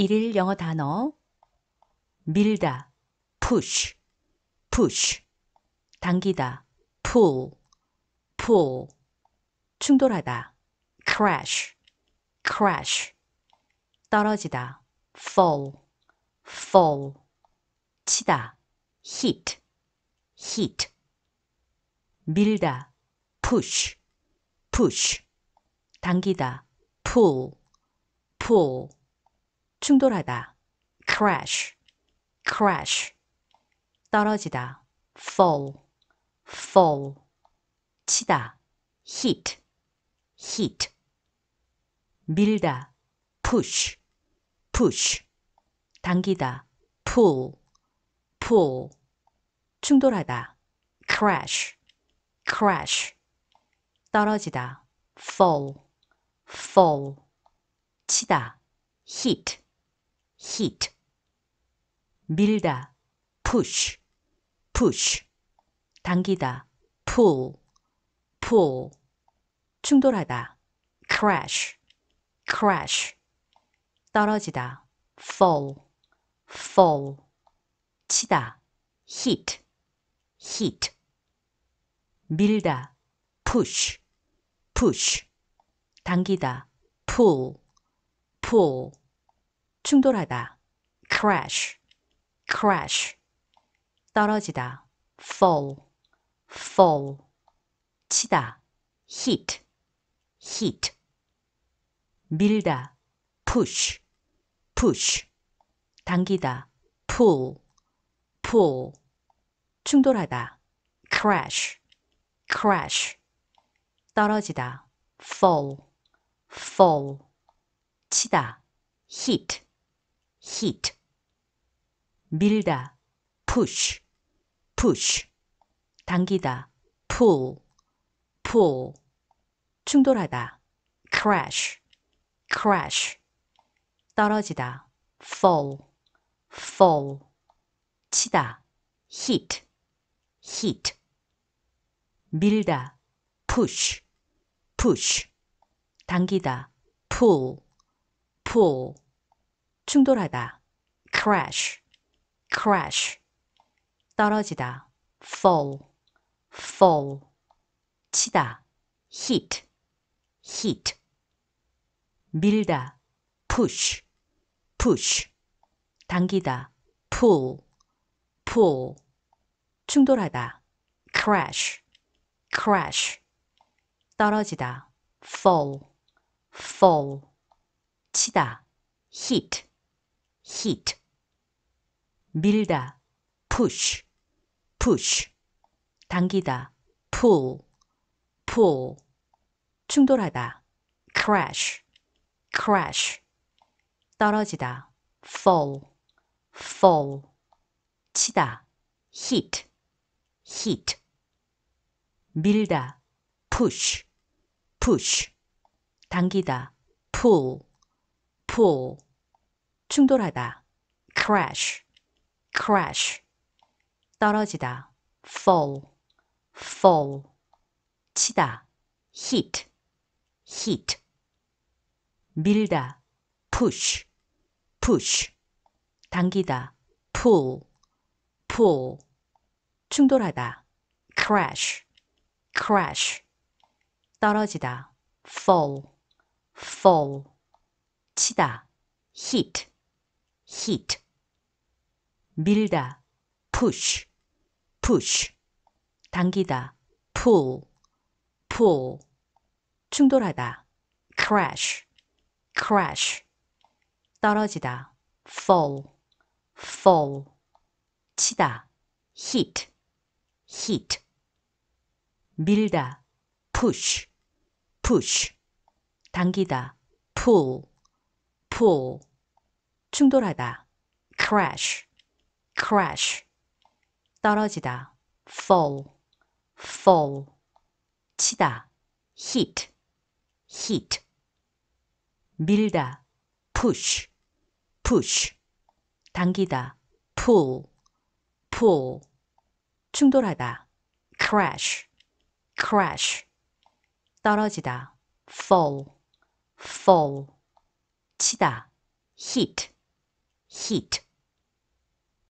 일일 영어 단어 밀다 push push 당기다 pull pull 충돌하다 crash crash 떨어지다 fall fall 치다 hit hit 밀다 push push 당기다 pull pull 충돌하다. crash, crash. 떨어지다. fall, fall. 치다. hit, hit. 밀다. push, push. 당기다. pull, pull. 충돌하다. crash, crash. 떨어지다. fall, fall. 치다. hit, heat. 밀다, push, push. 당기다, pull, pull. 충돌하다, crash, crash. 떨어지다, fall, fall. 치다, hit, hit. 밀다, push, push. 당기다, pull, pull. 충돌하다 crash crash 떨어지다 fall fall 치다 hit hit 밀다 push push 당기다 pull pull 충돌하다 crash crash 떨어지다 fall fall 치다 hit h e a t 밀다, push, push. 당기다, pull, pull. 충돌하다, crash, crash. 떨어지다, fall, fall. 치다, hit, hit. 밀다, push, push. 당기다, pull, pull. 충돌하다. crash, crash. 떨어지다. fall, fall. 치다. hit, hit. 밀다. push, push. 당기다. pull, pull. 충돌하다. crash, crash. 떨어지다. fall, fall. 치다. hit, h e a t 밀다, push, push. 당기다, pull, pull. 충돌하다, crash, crash. 떨어지다, fall, fall. 치다, hit, hit. 밀다, push, push. 당기다, pull, pull. 충돌하다. crash, crash. 떨어지다. fall, fall. 치다. hit, hit. 밀다. push, push. 당기다. pull, pull. 충돌하다. crash, crash. 떨어지다. fall, fall. 치다. hit, h e a t 밀다, push, push. 당기다, pull, pull. 충돌하다, crash, crash. 떨어지다, fall, fall. 치다, hit, hit. 밀다, push, push. 당기다, pull, pull. 충돌하다. crash, crash. 떨어지다. fall, fall. 치다. hit, hit. 밀다. push, push. 당기다. pull, pull. 충돌하다. crash, crash. 떨어지다. fall, fall. 치다. hit. heat